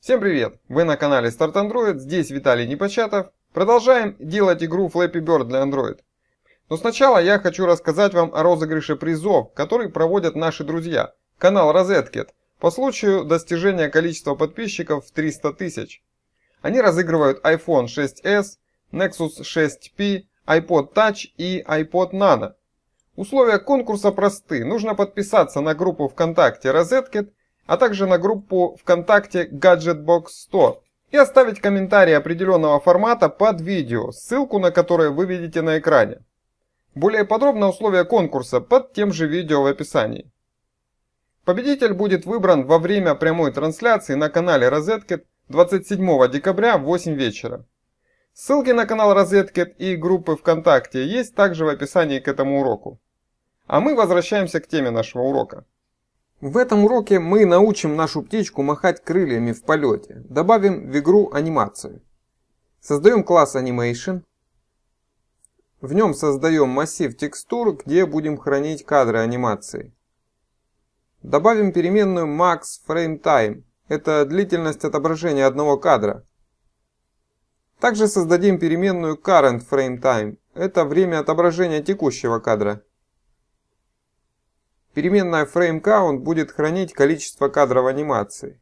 Всем привет! Вы на канале Start Android, здесь Виталий Непочатов. Продолжаем делать игру Flappy Bird для Android. Но сначала я хочу рассказать вам о розыгрыше призов, который проводят наши друзья, канал Розеткет, по случаю достижения количества подписчиков в 300 тысяч. Они разыгрывают iPhone 6s, Nexus 6p, iPod Touch и iPod Nano. Условия конкурса просты. Нужно подписаться на группу ВКонтакте Розеткет а также на группу ВКонтакте Gadgetbox Store и оставить комментарий определенного формата под видео, ссылку на которое вы видите на экране. Более подробно условия конкурса под тем же видео в описании. Победитель будет выбран во время прямой трансляции на канале Розеткет 27 декабря в 8 вечера. Ссылки на канал Розеткет и группы ВКонтакте есть также в описании к этому уроку. А мы возвращаемся к теме нашего урока. В этом уроке мы научим нашу птичку махать крыльями в полете. Добавим в игру анимацию. Создаем класс Animation. В нем создаем массив текстур, где будем хранить кадры анимации. Добавим переменную max frame time. Это длительность отображения одного кадра. Также создадим переменную current frame time. Это время отображения текущего кадра. Переменная FrameCount будет хранить количество кадров анимации.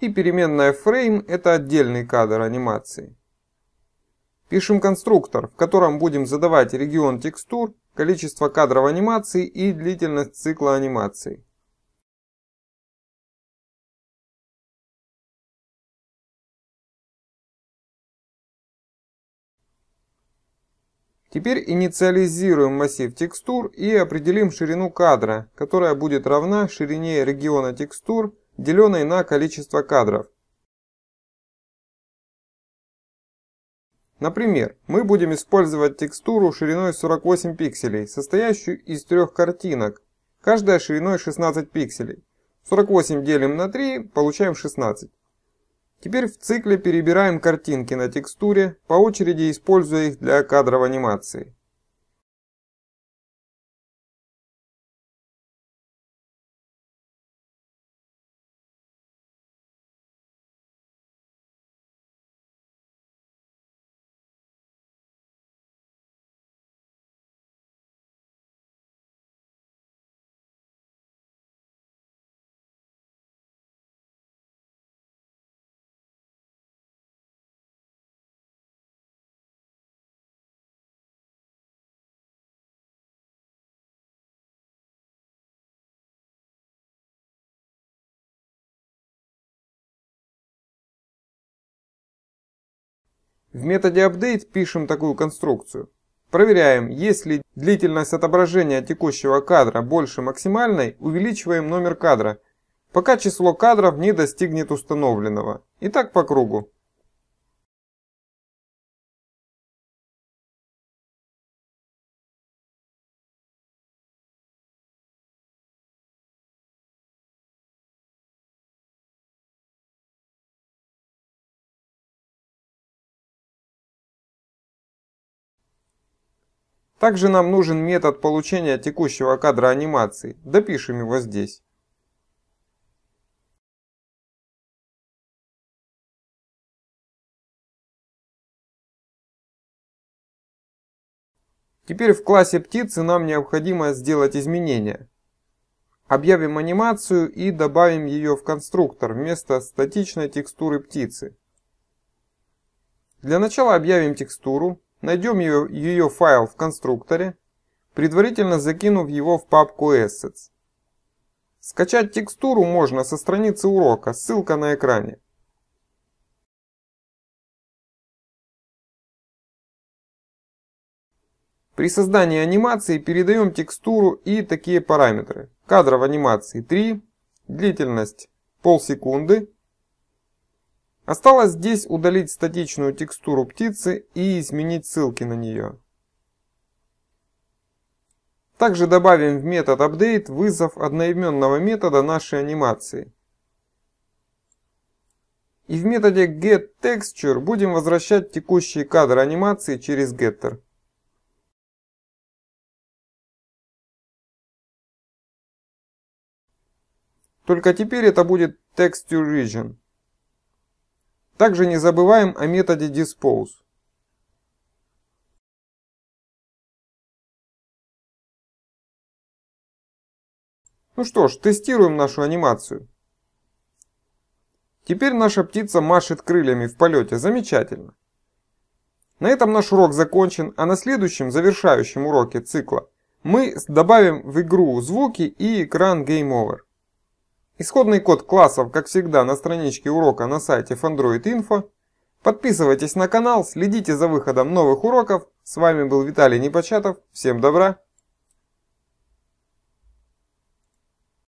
И переменная Frame – это отдельный кадр анимации. Пишем конструктор, в котором будем задавать регион текстур, количество кадров анимации и длительность цикла анимации. Теперь инициализируем массив текстур и определим ширину кадра, которая будет равна ширине региона текстур, деленной на количество кадров. Например, мы будем использовать текстуру шириной 48 пикселей, состоящую из трех картинок, каждая шириной 16 пикселей. 48 делим на 3, получаем 16. Теперь в цикле перебираем картинки на текстуре, по очереди используя их для кадров анимации. В методе update пишем такую конструкцию. Проверяем, если длительность отображения текущего кадра больше максимальной, увеличиваем номер кадра, пока число кадров не достигнет установленного. И так по кругу. Также нам нужен метод получения текущего кадра анимации. Допишем его здесь. Теперь в классе птицы нам необходимо сделать изменения. Объявим анимацию и добавим ее в конструктор вместо статичной текстуры птицы. Для начала объявим текстуру, Найдем ее, ее файл в конструкторе, предварительно закинув его в папку Assets. Скачать текстуру можно со страницы урока, ссылка на экране. При создании анимации передаем текстуру и такие параметры. Кадров анимации 3, длительность полсекунды, Осталось здесь удалить статичную текстуру птицы и изменить ссылки на нее. Также добавим в метод update вызов одноименного метода нашей анимации. И в методе getTexture будем возвращать текущие кадры анимации через getter. Только теперь это будет TextureRegion. Также не забываем о методе dispose. Ну что ж, тестируем нашу анимацию. Теперь наша птица машет крыльями в полете. Замечательно. На этом наш урок закончен, а на следующем, завершающем уроке цикла, мы добавим в игру звуки и экран Game Over. Исходный код классов, как всегда, на страничке урока на сайте fandroid.info. Подписывайтесь на канал, следите за выходом новых уроков. С вами был Виталий Непочатов. Всем добра!